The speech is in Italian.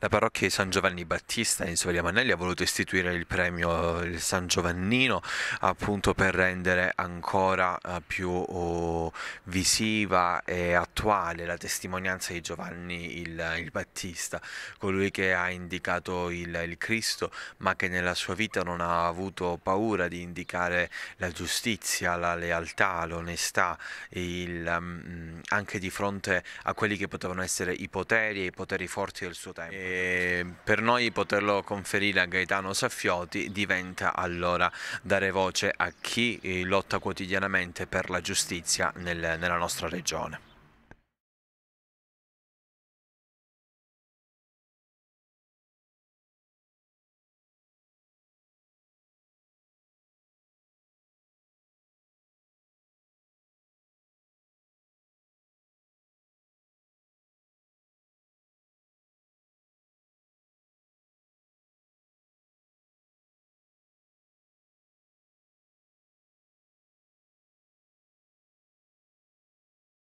La parrocchia di San Giovanni Battista in Soria Manelli ha voluto istituire il premio il San Giovannino appunto per rendere ancora eh, più oh, visiva e attuale la testimonianza di Giovanni il, il Battista, colui che ha indicato il, il Cristo ma che nella sua vita non ha avuto paura di indicare la giustizia, la lealtà, l'onestà, um, anche di fronte a quelli che potevano essere i poteri e i poteri forti del suo tempo. E Ehm, per noi poterlo conferire a Gaetano Saffioti diventa allora dare voce a chi eh, lotta quotidianamente per la giustizia nel, nella nostra regione.